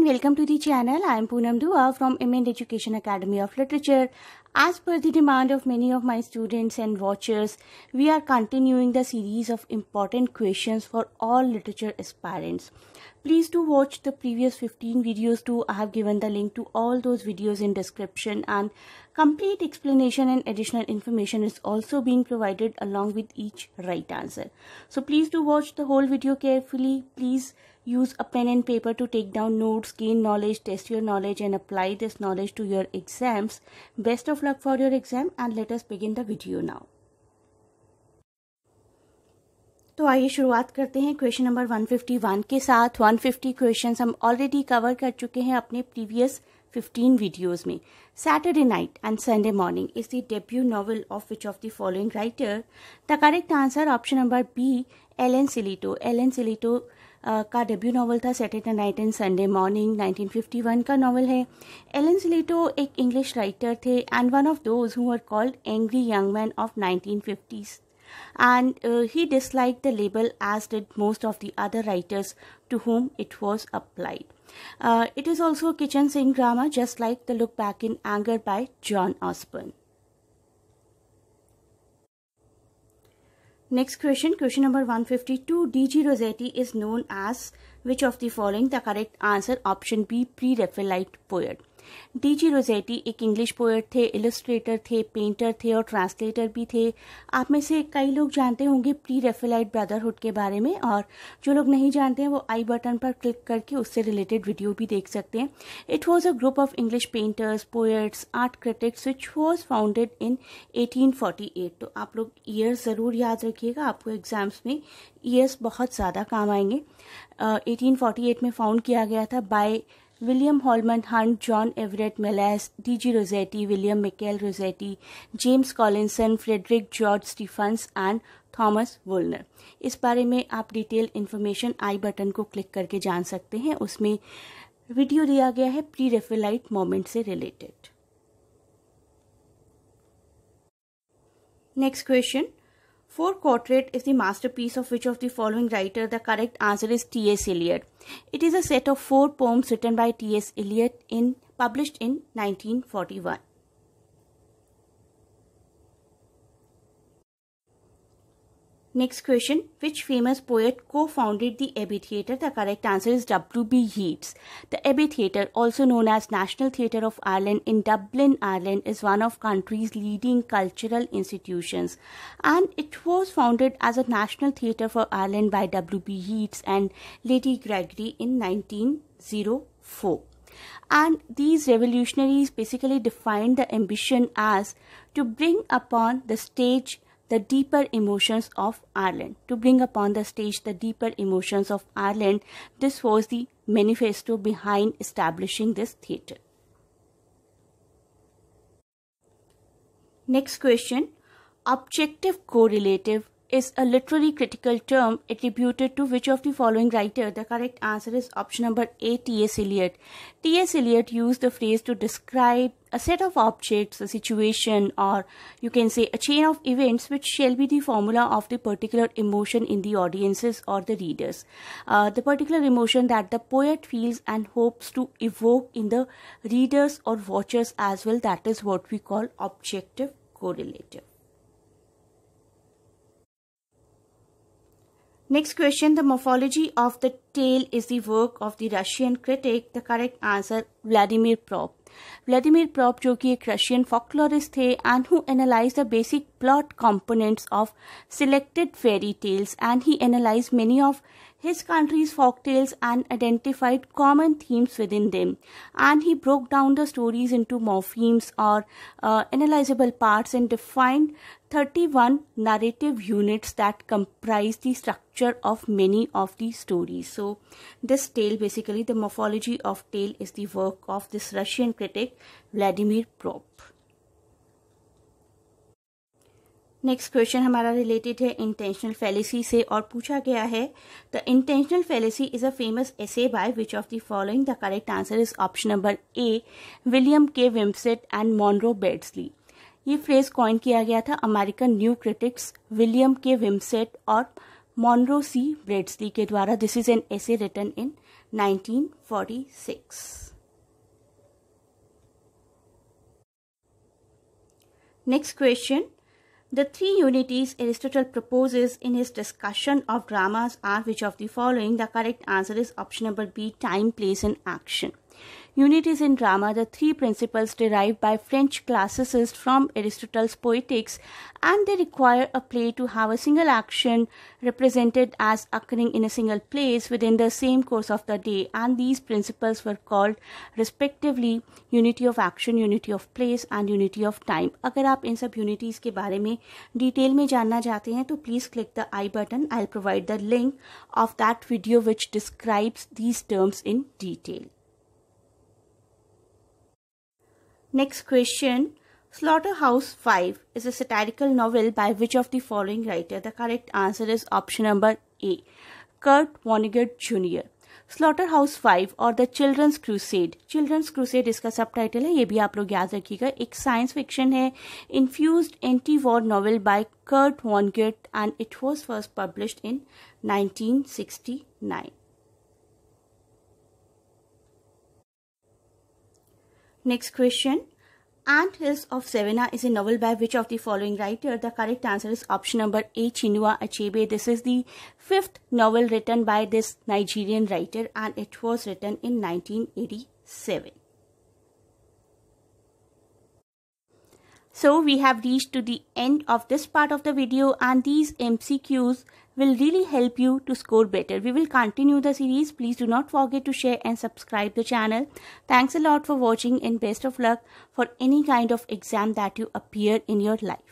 welcome to the channel. I am Poonam Dua from MN Education Academy of Literature. As per the demand of many of my students and watchers, we are continuing the series of important questions for all literature aspirants. Please do watch the previous 15 videos too. I have given the link to all those videos in description and complete explanation and additional information is also being provided along with each right answer. So please do watch the whole video carefully. Please use a pen and paper to take down notes, gain knowledge, test your knowledge and apply this knowledge to your exams. Best of luck for your exam and let us begin the video now. तो आइए शुरुआत करते हैं question number 151 के साथ 150 questions हम already cover कर चुके हैं अपने प्रीवियस 15 वीडियोस में Saturday night and Sunday morning is the debut novel of which of the following writer the correct answer option number B Alan Sillitoe Alan Sillitoe का debut novel था Saturday night and Sunday morning 1951 का novel है Alan Sillitoe एक English writer थे and one of those who are called angry young man of 1950s and uh, he disliked the label as did most of the other writers to whom it was applied. Uh, it is also a kitchen sink drama just like The Look Back in Anger by John Osborne. Next question, question number 152. D.G. Rossetti is known as which of the following? The correct answer option B, pre-Raphaelite poet. D G Rossetti एक English poet थे illustrator थे painter थे और translator भी थे आप में से कई लोग जानते होंगे प्री रेफेलाइट ब्रदरहुड के बारे में और जो लोग नहीं जानते हैं वो आई बटन पर क्लिक करके उससे रिलेटेड वीडियो भी देख सकते हैं it was a group of English painters poets art critics which was founded in eight तो आप लोग ईयर्स ज़रूर याद रखिएगा आपको एग्जाम्स में ईयर्स बहुत ज़्यादा काम आएंगे एटीन uh, एट में फाउंड किया गया था by William Holman Hunt John Everett Millais D G Rossetti William Michael Rossetti James Collinson Frederick George Stephens and Thomas Woolner इस बारे में आप डिटेल इन्फॉर्मेशन आई बटन को क्लिक करके जान सकते हैं उसमें वीडियो दिया गया है प्री रेफेलाइट मोमेंट से related next question Four Quartet is the masterpiece of which of the following writer? The correct answer is T.S. Eliot. It is a set of four poems written by T.S. Eliot in published in 1941. Next question Which famous poet co founded the Abbey Theatre? The correct answer is W.B. Yeats. The Abbey Theatre, also known as National Theatre of Ireland in Dublin, Ireland, is one of country's leading cultural institutions and it was founded as a national theatre for Ireland by W.B. Yeats and Lady Gregory in 1904. And these revolutionaries basically defined the ambition as to bring upon the stage the deeper emotions of Ireland. To bring upon the stage the deeper emotions of Ireland, this was the manifesto behind establishing this theatre. Next question Objective correlative is a literary critical term attributed to which of the following writer? The correct answer is option number A, T.S. Eliot. T.S. Eliot used the phrase to describe a set of objects, a situation, or you can say a chain of events which shall be the formula of the particular emotion in the audiences or the readers. Uh, the particular emotion that the poet feels and hopes to evoke in the readers or watchers as well, that is what we call objective correlative. Next question, the morphology of the tail is the work of the Russian critic. The correct answer, Vladimir Prop. Vladimir Prop, जो कि एक Russian folklorist थे and who analyse the basic plot components of selected fairy tales and he analyse many his country's folk tales and identified common themes within them. And he broke down the stories into morphemes or uh, analyzable parts and defined 31 narrative units that comprise the structure of many of these stories. So, this tale, basically, the morphology of tale, is the work of this Russian critic Vladimir Propp next question हमारा related है intentional fallacy से और पूछा गया है the intentional fallacy is a famous essay by which of the following the correct answer is option number A William K Wimsatt and Monroe बेड्सली ये phrase coin किया गया था American new critics William K विम्सेट और Monroe सी Beardsley के द्वारा this is an essay written in nineteen Next question. The three unities Aristotle proposes in his discussion of dramas are which of the following? The correct answer is option number B time, place, and action. Unities in drama, the three principles derived by French classicists from Aristotle's Poetics, and they require a play to have a single action represented as occurring in a single place within the same course of the day, and these principles were called respectively unity of action, unity of place, and unity of time. अगर आप इन सब unities के बारे में detail में जानना चाहते हैं तो click the i button. I'll provide the link of that video which describes these terms in detail. Next question. Slaughterhouse 5 is a satirical novel by which of the following writer? The correct answer is option number A. Kurt Vonnegut Jr. Slaughterhouse 5 or The Children's Crusade. Children's Crusade is a subtitle. Hai, ye bhi aap log yaad rakhiga. science fiction hai. Infused anti-war novel by Kurt Vonnegut and it was first published in 1969. Next question. Ant Hills of Savannah is a novel by which of the following writer? The correct answer is option number A. Chinua Achebe. This is the fifth novel written by this Nigerian writer and it was written in 1987. So we have reached to the end of this part of the video and these MCQs will really help you to score better. We will continue the series. Please do not forget to share and subscribe the channel. Thanks a lot for watching and best of luck for any kind of exam that you appear in your life.